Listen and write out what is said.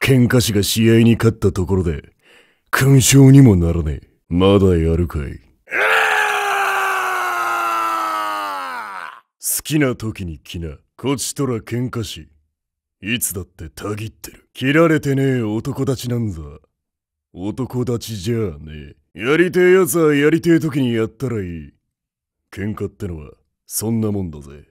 喧嘩師が試合に勝ったところで、勲章にもならねえ。まだやるかい。好きな時に来な。こちとら喧嘩師。いつだってたぎってる。切られてねえ男たちなんざ。男たちじゃあねえ。やりてえやつはやりてえ時にやったらいい。喧嘩ってのは、そんなもんだぜ。